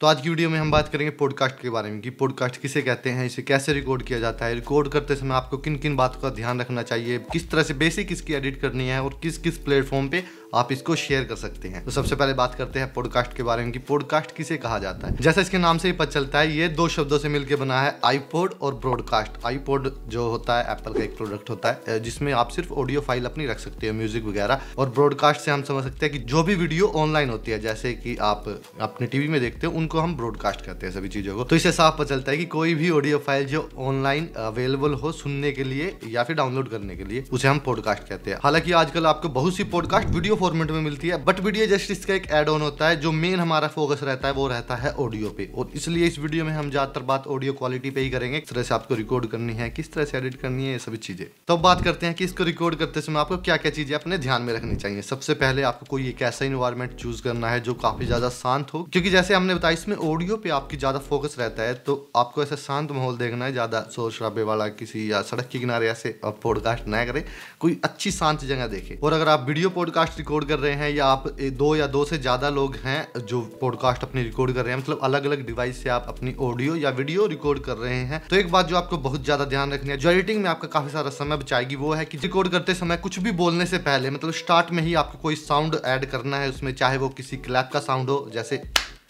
तो आज की वीडियो में हम बात करेंगे पॉडकास्ट के बारे में कि पॉडकास्ट किसे कहते हैं इसे कैसे रिकॉर्ड किया जाता है रिकॉर्ड करते समय आपको किन किन बातों का ध्यान रखना चाहिए किस तरह से बेसिक इसकी एडिट करनी है और किस किस प्लेटफॉर्म पे आप इसको शेयर कर सकते हैं तो सबसे पहले बात करते हैं पॉडकास्ट के बारे में कि पॉडकास्ट किसे कहा जाता है जैसा इसके नाम से ही पता चलता है ये दो शब्दों से मिलकर बना है आईपोड और ब्रॉडकास्ट आईपोड जो होता है एप्पल का एक प्रोडक्ट होता है जिसमें आप सिर्फ ऑडियो फाइल अपनी रख सकते हो म्यूजिक वगैरह और ब्रॉडकास्ट से हम समझ सकते हैं कि जो भी वीडियो ऑनलाइन होती है जैसे कि आप अपने टीवी में देखते हो उनको हम ब्रॉडकास्ट करते हैं सभी चीजों को तो इससे साफ पता चलता है कि कोई भी ऑडियो फाइल जो ऑनलाइन अवेलेबल हो सुनने के लिए या फिर डाउनलोड करने के लिए उसे हम पॉडकास्ट कहते हैं हालांकि आजकल आपको बहुत सी पॉडकास्ट वीडियो वीडियो फॉर्मेट में मिलती है बट वीडियो जस्ट इसका एक एड ऑन होता है जो मेन हमारा फोकस रहता है वो रहता है ऑडियो पे और इसलिए इस वीडियो में हम ज्यादातर बात ऑडियो क्वालिटी पे ही करेंगे किस तरह से आपको रिकॉर्ड करनी है किस तरह से एडिट करनी है ये सभी चीजें तो बात करते हैं कि इसको रिकॉर्ड करते समय आपको क्या क्या चीजें अपने ध्यान में रखनी चाहिए सबसे पहले आपको कोई एक ऐसा इन्वायरमेंट चूज करना है जो काफी ज्यादा शांत हो क्योंकि जैसे हमने बताया इसमें ऑडियो पे आपकी ज्यादा फोकस रहता है तो आपको ऐसा शांत माहौल देखना है ज्यादा शोर शराबे वाला किसी या सड़क के किनारे ऐसे पॉडकास्ट ना करे कोई अच्छी शांत जगह देखे और अगर आप वीडियो पॉडकास्ट रिकॉर्ड कर रहे हैं या आप दो या दो से ज़्यादा लोग हैं जो पॉडकास्ट अपने रिकॉर्ड कर रहे हैं मतलब अलग अलग डिवाइस से आप अपनी ऑडियो या वीडियो रिकॉर्ड कर रहे हैं तो एक बात जो आपको बहुत ज़्यादा ध्यान रखनी है जो एडिटिंग में आपका काफ़ी सारा समय बचाएगी वो है कि रिकॉर्ड करते समय कुछ भी बोलने से पहले मतलब स्टार्ट में ही आपको कोई साउंड ऐड करना है उसमें चाहे वो किसी क्लैप का साउंड हो जैसे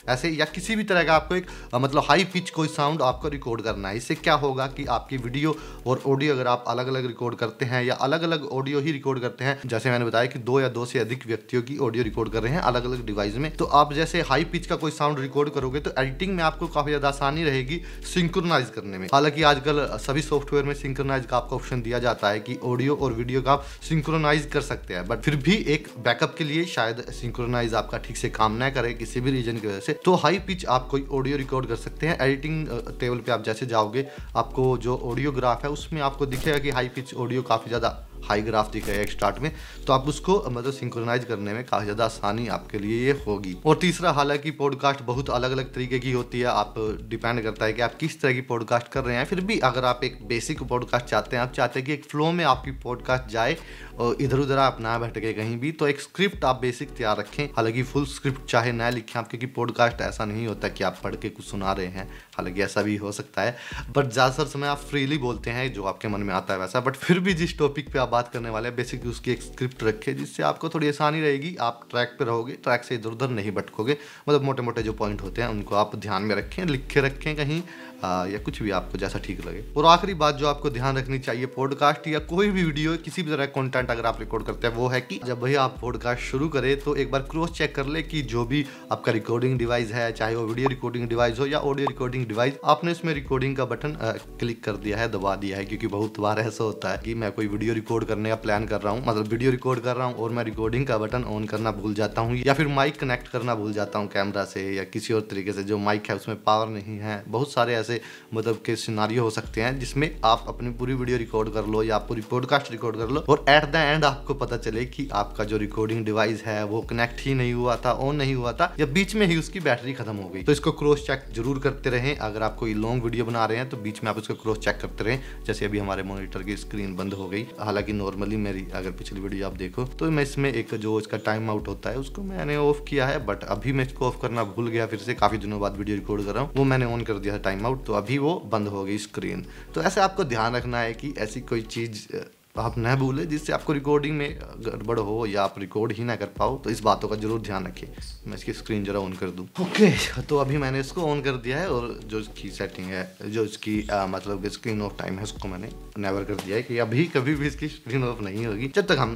ऐसे या किसी भी तरह का आपको एक मतलब हाई पिच कोई साउंड आपको रिकॉर्ड करना है इससे क्या होगा कि आपकी वीडियो और ऑडियो अगर आप अलग अलग रिकॉर्ड करते हैं या अलग अलग ऑडियो ही रिकॉर्ड करते हैं जैसे मैंने बताया कि दो या दो से अधिक व्यक्तियों की ऑडियो रिकॉर्ड कर रहे हैं अलग अलग डिवाइस में तो आप जैसे हाई पिच का कोई साउंड रिकॉर्ड करोगे तो एडिटिंग में आपको काफी ज्यादा आसानी रहेगी सिंक्रोनाइज करने में हालांकि आजकल सभी सॉफ्टवेयर में सिंक्रोनाइज का आपको ऑप्शन दिया जाता है कि ऑडियो और वीडियो का आप सिंक्रोनाइज कर सकते हैं बट फिर भी एक बैकअप के लिए शायद सिंक्रोनाइज आपका ठीक से काम ना करे किसी भी रीजन की वजह से तो हाई पिच आप कोई ऑडियो रिकॉर्ड कर सकते हैं एडिटिंग टेबल पे आप जैसे जाओगे आपको जो ऑडियोग्राफ है उसमें आपको दिखेगा कि हाई पिच ऑडियो काफ़ी ज़्यादा हाई ग्राफ दिख रहा है स्टार्ट में तो आप उसको मतलब सिंक्रोनाइज करने में काफ़ी ज़्यादा आसानी आपके लिए ये होगी और तीसरा हालांकि पॉडकास्ट बहुत अलग अलग तरीके की होती है आप डिपेंड करता है कि आप किस तरह की पॉडकास्ट कर रहे हैं फिर भी अगर आप एक बेसिक पॉडकास्ट चाहते हैं आप चाहते हैं कि एक फ्लो में आपकी पॉडकास्ट जाए और इधर उधर आप ना भटके कहीं भी तो एक स्क्रिप्ट आप बेसिक तैयार रखें हालांकि फुल स्क्रिप्ट चाहे ना लिखें आप क्योंकि पॉडकास्ट ऐसा नहीं होता कि आप पढ़ के कुछ सुना रहे हैं हालांकि ऐसा भी हो सकता है बट ज़्यादातर समय आप फ्रीली बोलते हैं जो आपके मन में आता है वैसा बट फिर भी जिस टॉपिक पर आप बात करने वाले हैं बेसिक उसकी एक स्क्रिप्ट रखे जिससे आपको थोड़ी आसानी रहेगी आप ट्रैक पर रहोगे ट्रैक से इधर उधर नहीं भटकोगे मतलब मोटे मोटे जो पॉइंट होते हैं उनको आप ध्यान में रखें लिखे रखें कहीं आ, या कुछ भी आपको जैसा ठीक लगे और आखिरी बात जो आपको ध्यान रखनी चाहिए पॉडकास्ट या कोई भी वीडियो किसी भी तरह कंटेंट अगर आप रिकॉर्ड करते हैं वो है कि जब भी आप पॉडकास्ट शुरू करें तो एक बार क्रॉस चेक कर ले कि जो भी आपका रिकॉर्डिंग डिवाइस है चाहे वो वीडियो रिकॉर्डिंग डिवाइस हो या ऑडियो रिकॉर्डिंग डिवाइस आपने उसमें रिकॉर्डिंग का बटन क्लिक कर दिया है दबा दिया है क्योंकि बहुत बार ऐसा होता है कि मैं कोई वीडियो रिकॉर्ड करने का प्लान कर रहा हूँ मतलब वीडियो रिकॉर्ड कर रहा हूँ और मैं रिकॉर्डिंग का बटन ऑन करना भूल जाता हूँ या फिर माइक कनेक्ट करना भूल जाता हूँ कैमरा से या किसी और तरीके से जो माइक है उसमें पावर नहीं है बहुत सारे ऐसे मतलब के सिनारी हो सकते हैं जिसमें आप अपनी पूरी वीडियो रिकॉर्ड कर लो या पूरी पॉडकास्ट रिकॉर्ड कर लो और एट द एंड आपको पता चले कि आपका जो रिकॉर्डिंग डिवाइस है वो कनेक्ट ही नहीं हुआ था ऑन नहीं हुआ था या बीच में ही उसकी बैटरी खत्म हो गई तो इसको क्रॉस चेक जरूर करते रहें अगर आप कोई लॉन्ग वीडियो बना रहे हैं तो बीच में आप इसको क्रॉस चेक करते रहें जैसे अभी हमारे मॉनिटर की स्क्रीन बंद हो गई हालांकि कि नॉर्मली मेरी अगर पिछली वीडियो आप देखो तो मैं इसमें एक जो इसका टाइम आउट होता है उसको मैंने ऑफ किया है बट अभी मैं इसको ऑफ करना भूल गया फिर से काफी दिनों बाद वीडियो रिकॉर्ड कर रहा हूँ वो मैंने ऑन कर दिया था टाइम आउट तो अभी वो बंद हो गई स्क्रीन तो ऐसे आपको ध्यान रखना है कि ऐसी कोई चीज़ तो आप न भूलें जिससे आपको रिकॉर्डिंग में गड़बड़ हो या आप रिकॉर्ड ही ना कर पाओ तो इस बातों का जरूर ध्यान रखिए मैं इसकी स्क्रीन जरा ऑन कर दूँ ओके okay, तो अभी मैंने इसको ऑन कर दिया है और जो इसकी सेटिंग है जो इसकी आ, मतलब स्क्रीन ऑफ टाइम है उसको मैंने नेवर कर दिया है कि अभी कभी भी इसकी स्क्रीन ऑफ नहीं होगी जब तक हम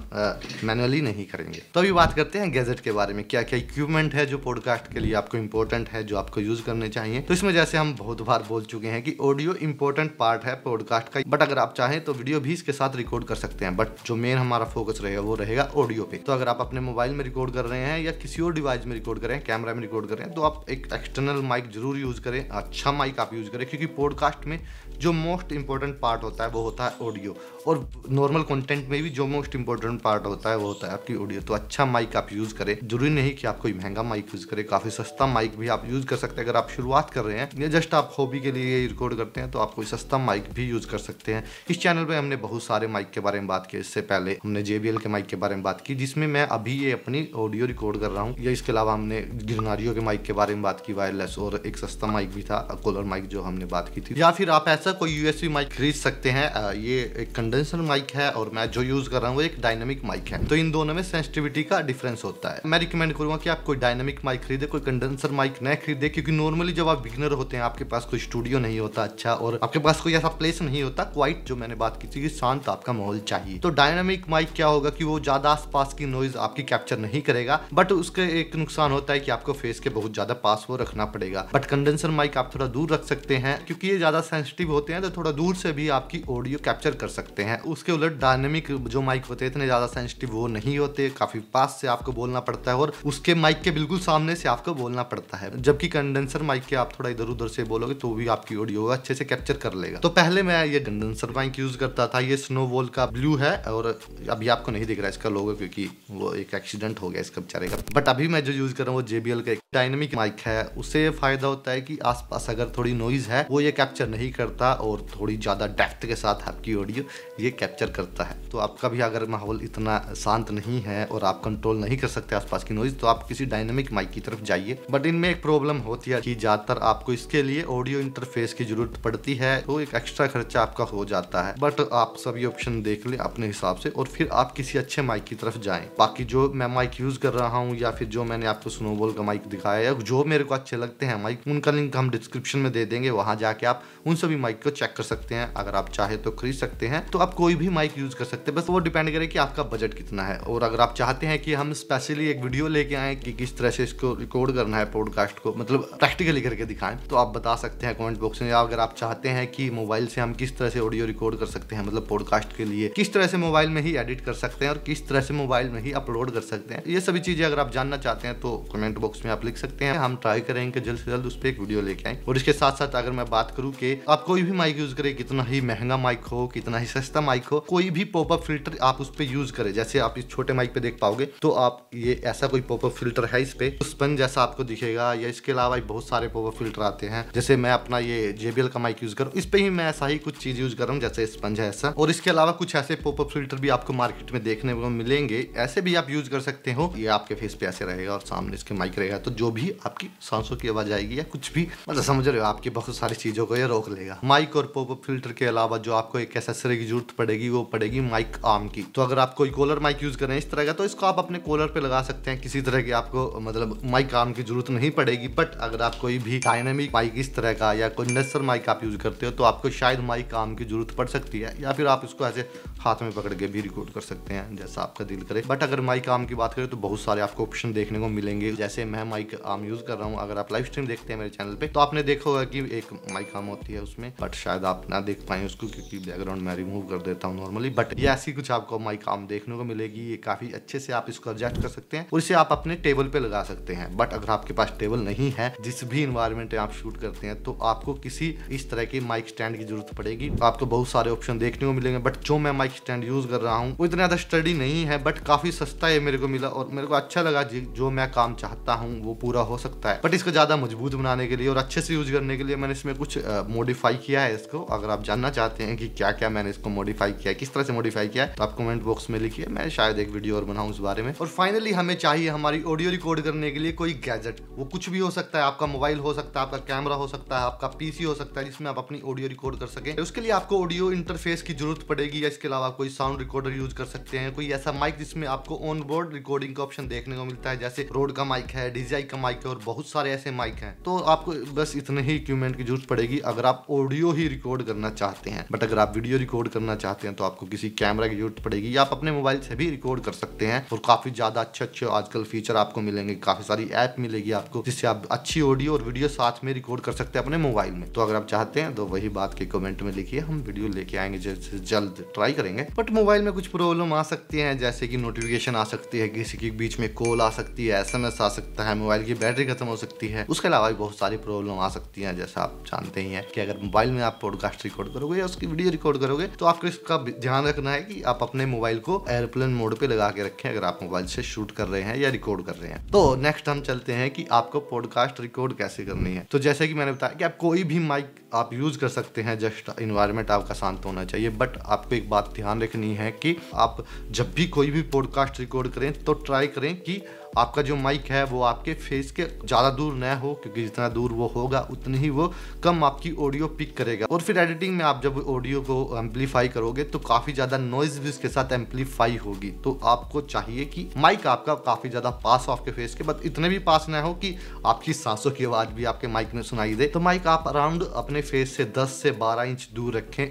मैनुअली नहीं करेंगे तो अभी बात करते हैं गैजेट के बारे में क्या क्या इक्विपमेंट है जो पॉडकास्ट के लिए आपको इंपॉर्टेंट है जो आपको यूज करने चाहिए तो इसमें जैसे हम बहुत बार बोल चुके हैं कि ऑडियो इंपॉर्टेंट पार्ट है पॉडकास्ट का बट अगर आप चाहें तो वीडियो भी इसके साथ रिकॉर्ड कर सकते हैं बट जो मेन हमारा फोकस रहेगा वो रहेगा ऑडियो पे तो अगर आप अपने मोबाइल में रिकॉर्ड कर रहे हैं या किसी और डिवाइस में रिकॉर्ड कर रहे हैं कैमरा में रिकॉर्ड कर रहे हैं तो आप एक एक्सटर्नल माइक जरूर यूज़ करें अच्छा माइक आप यूज़ करें क्योंकि पॉडकास्ट में जो मोस्ट इंपॉर्टेंट पार्ट होता है वो होता है ऑडियो और नॉर्मल कंटेंट में भी जो मोस्ट इंपॉर्टेंट पार्ट होता है वो होता है आपकी ऑडियो तो अच्छा माइक आप यूज़ करें जरूरी नहीं कि आप कोई महंगा माइक यूज़ करें काफ़ी सस्ता माइक भी आप यूज़ कर सकते हैं अगर आप शुरुआत कर रहे हैं या जस्ट आप हॉबी के लिए रिकॉर्ड करते हैं तो आप कोई सस्ता माइक भी यूज़ कर सकते हैं इस चैनल पर हमने बहुत सारे माइक के के बारे में बात की इससे पहले हमने JBL के माइक के बारे में बात की जिसमें मैं अभी ये अपनी ऑडियो रिकॉर्ड कर रहा हूँ या इसके अलावा हमने गिरनारियों के माइक के बारे में बात की वायरलेस और एक सस्ता माइक भी था कोलर माइक जो हमने बात की थी या फिर आप ऐसा कोई यूएसबी माइक खरीद सकते हैं ये एक कंडेंसर माइक है और मैं जो यूज कर रहा हूँ वो एक डायनेमिक माइक है तो इन दोनों में सेंसिटिविटी का डिफरेंस होता है मैं रिकमेंड करूंगा कि आप कोई डायनेमिक माइक खरीदे कोई कंडेंसर माइक न खरीदे क्योंकि नॉर्मली जब आप बिगनर होते हैं आपके पास कोई स्टूडियो नहीं होता अच्छा और आपके पास कोई ऐसा प्लेस नहीं होता क्वाइट जो मैंने बात की थी शांत आपका माहौल माहौल चाहिए तो डायनामिक माइक क्या होगा कि वो ज्यादा आसपास की नॉइज आपकी कैप्चर नहीं करेगा बट उसके एक नुकसान होता है कि आपको फेस के बहुत ज्यादा पास वो रखना पड़ेगा बट कंडेंसर माइक आप थोड़ा दूर रख सकते हैं क्योंकि ये ज्यादा सेंसिटिव होते हैं तो थोड़ा दूर से भी आपकी ऑडियो कैप्चर कर सकते हैं उसके उलट डायनेमिक जो माइक होते हैं इतने ज्यादा सेंसिटिव वो नहीं होते काफी पास से आपको बोलना पड़ता है और उसके माइक के बिल्कुल सामने से आपको बोलना पड़ता है जबकि कंडेंसर माइक के आप थोड़ा इधर उधर से बोलोगे तो भी आपकी ऑडियो अच्छे से कैप्चर कर लेगा तो पहले मैं ये कंडेंसर माइक यूज करता था ये स्नो वॉल का ब्लू है और अभी आपको नहीं दिख रहा है इसका लोगो क्योंकि वो एक एक्सीडेंट हो गया इसका बेचारे का बट अभी मैं जो यूज़ कर रहा हूँ वो जेबीएल का एक डायनेमिक माइक है उससे फायदा होता है कि आसपास अगर थोड़ी नॉइज है वो ये कैप्चर नहीं करता और थोड़ी ज़्यादा डेफ्थ के साथ आपकी ऑडियो ये कैप्चर करता है तो आपका भी अगर माहौल इतना शांत नहीं है और आप कंट्रोल नहीं कर सकते आसपास की नॉइज तो आप किसी डायनेमिक माइक की तरफ जाइए बट इनमें एक प्रॉब्लम होती है कि ज़्यादातर आपको इसके लिए ऑडियो इंटरफेस की जरूरत पड़ती है तो एक एक्स्ट्रा खर्चा आपका हो जाता है बट आप सभी ऑप्शन देख लें अपने हिसाब से और फिर आप किसी अच्छे माइक की तरफ जाएं बाकी जो मैं माइक यूज़ कर रहा हूँ या फिर जो मैंने आपको स्नोबॉल का माइक दिखाया या जो मेरे को अच्छे लगते हैं माइक उनका लिंक हम डिस्क्रिप्शन में दे देंगे वहां जाके आप उन सभी माइक को चेक कर सकते हैं अगर आप चाहे तो खरीद सकते हैं तो आप कोई भी माइक यूज़ कर सकते हैं बस वो डिपेंड करे कि आपका बजट कितना है और अगर आप चाहते हैं कि हम स्पेशली एक वीडियो लेके आए कि किस तरह से इसको रिकॉर्ड करना है पॉडकास्ट को मतलब प्रैक्टिकली करके दिखाएं तो आप बता सकते हैं कॉमेंट बॉक्स में या अगर आप चाहते हैं कि मोबाइल से हम किस तरह से ऑडियो रिकॉर्ड कर सकते हैं मतलब पॉडकास्ट के लिए किस तरह से मोबाइल में ही एडिट कर सकते हैं और किस तरह से मोबाइल में ही अपलोड कर सकते हैं ये सभी चीजें अगर आप जानना चाहते हैं तो कमेंट बॉक्स में आप लिख सकते हैं हम ट्राई करेंगे जल्द से जल्द उस पर एक वीडियो लेके आए और इसके साथ साथ अगर मैं बात करूँ की आप कोई भी माइक यूज करें कितना ही महंगा माइक हो कितना ही सस्ता माइक हो कोई भी पॉपअप फिल्टर आप उस पर यूज करें जैसे आप इस छोटे माइक पे देख पाओगे तो आप ये ऐसा कोई पॉपअप फिल्टर है इस पे स्पन जैसा आपको दिखेगा या इसके अलावा बहुत सारे पॉपअप फिल्टर आते हैं जैसे मैं अपना ये जेबीएल का माइक यूज करूँ इस पे ही मैं ऐसा ही कुछ चीज यूज कर जैसे स्पंज है ऐसा और इसके अलावा कुछ ऐसे पॉपअप फिल्टर भी आपको मार्केट में देखने को मिलेंगे ऐसे भी आप यूज कर सकते हो ये आपके फेस पे ऐसे रहेगा और सामने इसके माइक रहेगा तो जो भी आपकी सांसों की आवाज आएगी या कुछ भी मतलब समझ रहे हो आपकी बहुत सारी चीजों को ये रोक लेगा माइक और पॉपअप फिल्टर के अलावा जो आपको एक एसेसरी की जरूरत पड़ेगी वो पड़ेगी माइक आर्म की तो अगर आप कोई कॉलर माइक यूज करें इस तरह का तो इसको आप अपने कॉलर पे लगा सकते हैं किसी तरह की आपको मतलब माइक आर्म की जरूरत नहीं पड़ेगी बट अगर आप कोई भी डायनेमिक माइक इस तरह का या कोई नेसर माइक आप यूज करते हो तो आपको शायद माइक आर्म की जरूरत पड़ सकती है या फिर आप इसको ऐसे हाथ में पकड़ के भी रिकॉर्ड कर सकते हैं जैसा आपका दिल करे बट अगर माइक आम की बात करें तो बहुत सारे आपको ऑप्शन देखने को मिलेंगे जैसे मैं माइक आम यूज कर रहा हूँ अगर आप लाइव स्ट्रीम देखते हैं मेरे चैनल पे तो आपने देखा होगा कि एक माइक आम होती है उसमें बट शायद आप ना देख पाए उसको क्योंकि बैकग्राउंड मैं रिमूव कर देता हूँ नॉर्मली बट ये ऐसी कुछ आपको माइक आम देखने को मिलेगी ये काफी अच्छे से आप इसको एडजस्ट कर सकते हैं और इसे आप अपने टेबल पे लगा सकते हैं बट अगर आपके पास टेबल नहीं है जिस भी इन्वायरमेंट में आप शूट करते हैं तो आपको किसी इस तरह के माइक स्टैंड की जरूरत पड़ेगी आपको बहुत सारे ऑप्शन देखने को मिलेंगे बट जो मैं माइक स्टैंड यूज़ कर रहा हूँ वो इतना ज़्यादा स्टडी नहीं है बट काफ़ी सस्ता ये मेरे को मिला और मेरे को अच्छा लगा जो मैं काम चाहता हूँ वो पूरा हो सकता है बट इसको ज़्यादा मजबूत बनाने के लिए और अच्छे से यूज करने के लिए मैंने इसमें कुछ मॉडिफाई किया है इसको अगर आप जानना चाहते हैं कि क्या क्या मैंने इसको मॉडिफाई किया किस तरह से मॉडिफाई किया तो आप कमेंट बॉक्स में लिखिए मैं शायद एक वीडियो और बनाऊँ इस बारे में और फाइनली हमें चाहिए हमारी ऑडियो रिकॉर्ड करने के लिए कोई गैजेट वो कुछ भी हो सकता है आपका मोबाइल हो सकता है आपका कैमरा हो सकता है आपका पीसी हो सकता है जिसमें आप अपनी ऑडियो रिकॉर्ड कर सकें उसके लिए आपको ऑडियो इंटरफेस की जरूरत पड़ेगी इसके अलावा कोई साउंड रिकॉर्डर यूज कर सकते हैं कोई ऐसा माइक जिसमें आपको ऑन बोर्ड रिकॉर्डिंग का ऑप्शन देखने को मिलता है जैसे रोड का माइक है डीजीआई का माइक है और बहुत सारे ऐसे माइक हैं तो आपको बस इतने ही इक्विपमेंट की जरूरत पड़ेगी अगर आप ऑडियो ही रिकॉर्ड करना चाहते हैं बट अगर आप वीडियो रिकॉर्ड करना चाहते हैं तो आपको किसी कैमरा की जरूरत पड़ेगी या आप अपने मोबाइल से भी रिकॉर्ड कर सकते हैं और काफी ज्यादा अच्छे अच्छे आजकल फीचर आपको मिलेंगे काफी सारी ऐप मिलेगी आपको जिससे आप अच्छी ऑडियो और वीडियो साथ में रिकॉर्ड कर सकते हैं अपने मोबाइल में तो अगर आप चाहते हैं तो वही बात के कमेंट में लिखिए हम वीडियो लेके आएंगे जल्द से जल्द ट्राई करेंगे बट मोबाइल में कुछ प्रॉब्लम आ सकती है जैसे कि नोटिफिकेशन आ सकती है किसी के बीच में कॉल आ सकती है एस आ सकता है मोबाइल की बैटरी खत्म हो सकती है उसके अलावा भी बहुत सारी प्रॉब्लम आ सकती है जैसा आप जानते ही है कि अगर मोबाइल में आप पॉडकास्ट रिकॉर्ड करोगे या उसकी वीडियो रिकॉर्ड करोगे तो आपको इसका ध्यान रखना है कि आप अपने मोबाइल को एयरप्लेन मोड पे लगा के रखें अगर आप मोबाइल से शूट कर रहे हैं या रिकॉर्ड कर रहे हैं तो नेक्स्ट हम चलते हैं कि आपको पॉडकास्ट रिकॉर्ड कैसे करनी है तो जैसे कि मैंने बताया कि आप कोई भी माइक आप यूज कर सकते हैं जस्ट इन्वायरमेंट आपका शांत होना चाहिए बट आपको एक बात ध्यान रखनी है कि आप जब भी कोई भी पॉडकास्ट रिकॉर्ड करें तो ट्राई करें कि आपका जो माइक है वो आपके फेस के ज़्यादा दूर न हो क्योंकि जितना दूर वो होगा उतनी ही वो कम आपकी ऑडियो पिक करेगा और फिर एडिटिंग में आप जब ऑडियो को एम्पलीफाई करोगे तो काफ़ी ज़्यादा नॉइज भी उसके साथ एम्पलीफाई होगी तो आपको चाहिए कि माइक आपका काफ़ी ज़्यादा पास हो आपके फेस के बट इतने भी पास ना हो कि आपकी सांसों की आवाज़ भी आपके माइक में सुनाई दे तो माइक आप अराउंड अपने फेस से दस से बारह इंच दूर रखें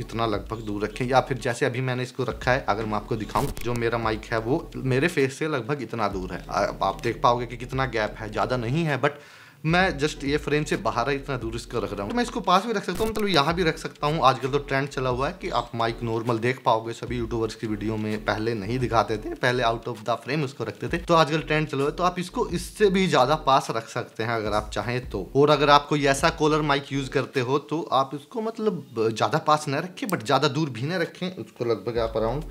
इतना लगभग दूर रखें या फिर जैसे अभी मैंने इसको रखा है अगर मैं आपको दिखाऊँ जो मेरा माइक है वो मेरे फेस से लगभग इतना दूर है आप देख पाओगे कि कितना गैप है ज़्यादा नहीं है बट मैं जस्ट ये फ्रेम से बाहर है इतना दूर इसको रख रहा हूँ मैं इसको पास भी रख सकता हूँ मतलब यहाँ भी रख सकता हूँ आजकल तो ट्रेंड चला हुआ है कि आप माइक नॉर्मल देख पाओगे सभी यूट्यूबर्स की वीडियो में पहले नहीं दिखाते थे पहले आउट ऑफ द फ्रेम उसको रखते थे तो आजकल ट्रेंड चला हुआ है तो आप इसको इससे भी ज़्यादा पास रख सकते हैं अगर आप चाहें तो और अगर आप कोई ऐसा कॉलर माइक यूज़ करते हो तो आप इसको मतलब ज़्यादा पास न रखें बट ज़्यादा दूर भी ना रखें उसको लगभग आप अराउंड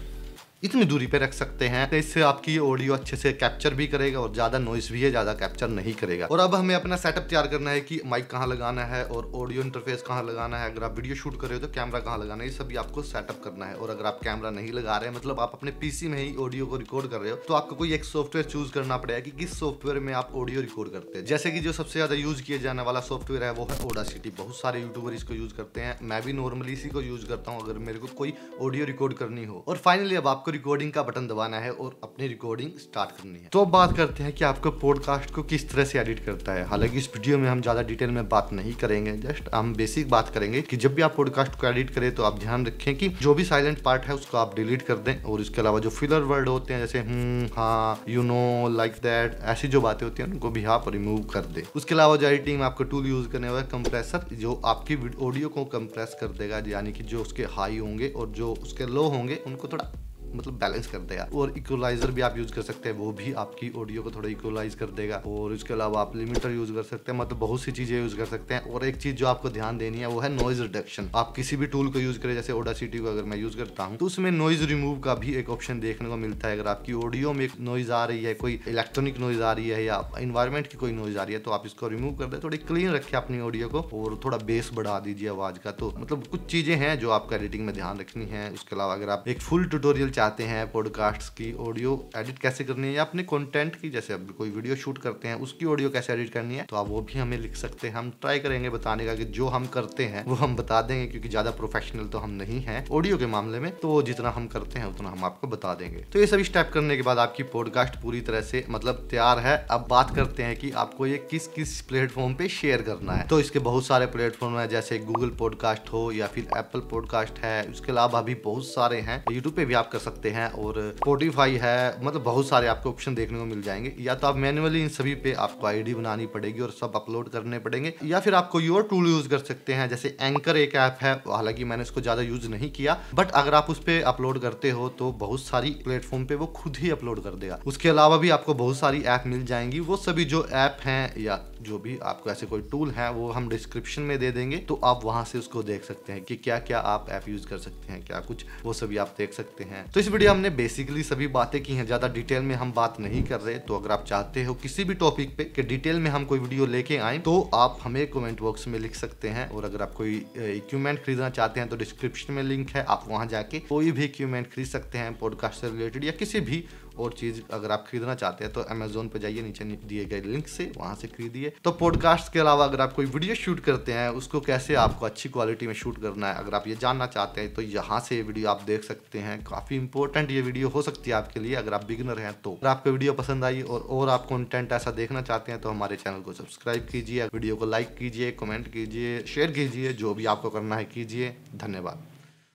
इतनी दूरी पे रख सकते हैं तो इससे आपकी ऑडियो अच्छे से कैप्चर भी करेगा और ज्यादा नॉइस भी है ज्यादा कैप्चर नहीं करेगा और अब हमें अपना सेटअप तैयार करना है कि माइक कहाँ लगाना है और ऑडियो इंटरफेस कहाँ लगाना है अगर आप वीडियो शूट कर रहे हो तो कैमरा कहाँ लगाना है ये सभी आपको सेटअप करना है और अगर आप कैमरा नहीं लगा रहे मतलब आप अपने पीसी में ही ऑडियो को रिकॉर्ड कर रहे हो तो आपको कोई एक सॉफ्टवेयर चूज करना पड़ेगा कि किस सॉफ्टवेयर में आप ऑडियो रिकॉर्ड करते हैं जैसे कि जो सबसे ज्यादा यूज किया जाने वाला सॉफ्टवेयर है वो है ओडा सिटी बहुत सारे यूट्यूबर इसको यूज करते हैं मैं भी नॉर्मली इसी को यूज करता हूँ अगर मेरे को कोई ऑडियो रिकॉर्ड करनी हो और फाइनली अब आपको रिकॉर्डिंग का बटन दबाना है और अपनी रिकॉर्डिंग स्टार्ट करनी है तो बात करते हैं कि आपको पॉडकास्ट को किस तरह से एडिट करता है हालांकि इस वीडियो में हम ज़्यादा डिटेल में बात नहीं करेंगे जस्ट हम बेसिक बात करेंगे कि जब भी आप पॉडकास्ट को एडिट करें तो आप ध्यान रखें कि जो भी साइलेंट पार्ट है उसको आप डिलीट कर दें और इसके अलावा जो फिलर वर्ड होते हैं जैसे हम हम्म, हाँ यू नो लाइक दैट ऐसी जो बातें होती है उनको भी आप रिमूव कर दें उसके अलावा जो एडिटिंग में आपको टूल यूज़ करने वाला कंप्रेसर जो आपकी ऑडियो को कंप्रेस कर देगा यानी कि जो उसके हाई होंगे और जो उसके लो होंगे उनको थोड़ा मतलब बैलेंस कर देगा और इक्वलाइजर भी आप यूज कर सकते हैं वो भी आपकी ऑडियो को थोड़ा इक्वलाइज कर देगा और इसके अलावा आप लिमिटर यूज कर सकते हैं मतलब बहुत सी चीजें यूज कर सकते हैं और एक चीज जो आपको ध्यान देनी है वो है नॉइज रिडक्शन आप किसी भी टूल को यूज करें जैसे ओडासिटी को अगर मैं यूज करता हूँ तो उसमें नॉइज रिमूव का भी एक ऑप्शन देखने को मिलता है अगर आपकी ऑडियो में नॉइज आ रही है कोई इलेक्ट्रॉनिक नॉइज आ रही है या इन्वायरमेंट की कोई नॉइज आ रही है तो आप इसको रिमूव कर दे थोड़ी क्लीन रखें अपनी ऑडियो को और थोड़ा बेस बढ़ा दीजिए आवाज का तो मतलब कुछ चीजें हैं जो आपका एडिटिंग में ध्यान रखनी है उसके अलावा अगर आप एक फुल ट्यूटोरियल चाहते हैं पॉडकास्ट की ऑडियो एडिट कैसे करनी है या अपने कंटेंट की जैसे अब कोई वीडियो शूट करते हैं उसकी ऑडियो कैसे एडिट करनी है तो आप वो भी हमें लिख सकते हैं हम ट्राई करेंगे बताने का कि जो हम करते हैं वो हम बता देंगे क्योंकि ज़्यादा प्रोफेशनल तो हम नहीं है ऑडियो के मामले में तो जितना हम करते हैं उतना हम आपको बता देंगे तो ये सभी स्टेप करने के बाद आपकी पॉडकास्ट पूरी तरह से मतलब तैयार है अब बात करते हैं कि आपको ये किस किस प्लेटफॉर्म पे शेयर करना है तो इसके बहुत सारे प्लेटफॉर्म है जैसे गूगल पॉडकास्ट हो या फिर एप्पल पॉडकास्ट है उसके अलावा भी बहुत सारे हैं यूट्यूब पे भी आप कर सकते सकते हैं और स्पोटिफाई है मतलब बहुत सारे आपको ऑप्शन देखने को मिल जाएंगे या तो आप मैनुअली इन सभी पे आपको आईडी बनानी पड़ेगी और सब अपलोड करने पड़ेंगे या फिर आप कोई और टूल यूज कर सकते हैं जैसे एंकर एक ऐप है हालांकि मैंने इसको ज्यादा यूज नहीं किया बट अगर आप उस पर अपलोड करते हो तो बहुत सारी प्लेटफॉर्म पे वो खुद ही अपलोड कर देगा उसके अलावा भी आपको बहुत सारी ऐप मिल जाएंगी वो सभी जो ऐप है या जो भी आपको ऐसे कोई टूल है वो हम डिस्क्रिप्शन में दे देंगे तो आप वहां से उसको देख सकते हैं कि क्या क्या आप ऐप यूज कर सकते हैं क्या कुछ वो सभी आप देख सकते हैं तो इस वीडियो हमने बेसिकली सभी बातें की हैं ज़्यादा डिटेल में हम बात नहीं कर रहे तो अगर आप चाहते हो किसी भी टॉपिक पे कि डिटेल में हम कोई वीडियो लेके आए तो आप हमें कमेंट बॉक्स में लिख सकते हैं और अगर आप कोई इक्विपमेंट खरीदना चाहते हैं तो डिस्क्रिप्शन में लिंक है आप वहाँ जाके कोई भी इक्विपमेंट खरीद सकते हैं पॉडकास्ट से रिलेटेड या किसी भी और चीज़ अगर आप खरीदना चाहते हैं तो अमेजोन पर जाइए नीचे दिए गए लिंक से वहाँ से खरीदिए तो पॉडकास्ट के अलावा अगर आप कोई वीडियो शूट करते हैं उसको कैसे आपको अच्छी क्वालिटी में शूट करना है अगर आप ये जानना चाहते हैं तो यहाँ से वीडियो आप देख सकते हैं काफ़ी इंपॉर्टेंट ये वीडियो हो सकती है आपके लिए अगर आप बिगनर हैं तो अगर आपको वीडियो पसंद आई और और आप कॉन्टेंट ऐसा देखना चाहते हैं तो हमारे चैनल को सब्सक्राइब कीजिए वीडियो को लाइक कीजिए कमेंट कीजिए शेयर कीजिए जो भी आपको करना है कीजिए धन्यवाद